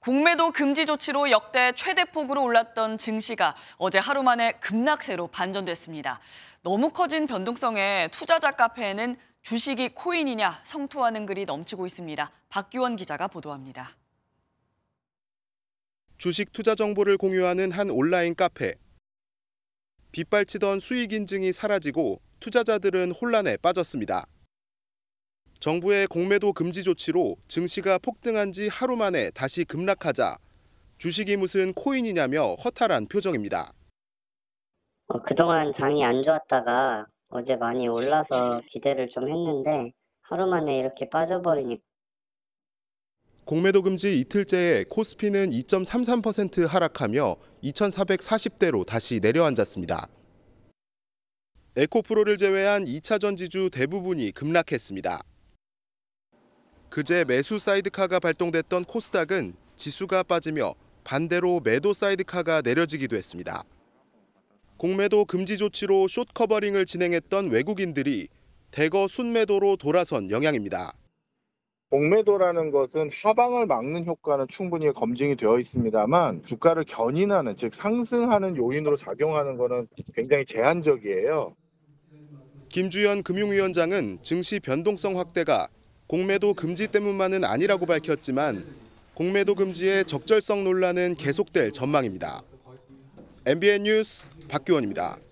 공매도 금지 조치로 역대 최대폭으로 올랐던 증시가 어제 하루 만에 급락세로 반전됐습니다. 너무 커진 변동성에 투자자 카페에는 주식이 코인이냐 성토하는 글이 넘치고 있습니다. 박규원 기자가 보도합니다. 주식 투자 정보를 공유하는 한 온라인 카페. 빗발치던 수익 인증이 사라지고 투자자들은 혼란에 빠졌습니다. 정부의 공매도 금지 조치로 증시가 폭등한 지 하루 만에 다시 급락하자 주식이 무슨 코인이냐며 허탈한 표정입니다. 어, 그동안 장이 안 좋았다가 어제 많이 올라서 기대를 좀 했는데 하루 만에 이렇게 빠져버리니까. 공매도 금지 이틀째에 코스피는 2.33% 하락하며 2,440대로 다시 내려앉았습니다. 에코프로를 제외한 2차 전지주 대부분이 급락했습니다. 그제 매수 사이드카가 발동됐던 코스닥은 지수가 빠지며 반대로 매도 사이드카가 내려지기도 했습니다. 공매도 금지 조치로 숏 커버링을 진행했던 외국인들이 대거 순매도로 돌아선 영향입니다. 공매도라는 것은 하방을 막는 효과는 충분히 검증이 되어 있습니다만 주가를 견인하는 즉 상승하는 요인으로 작용하는 것은 굉장히 제한적이에요. 김주현 금융위원장은 증시 변동성 확대가 공매도 금지 때문만은 아니라고 밝혔지만 공매도 금지의 적절성 논란은 계속될 전망입니다. MBN 뉴스 박규원입니다.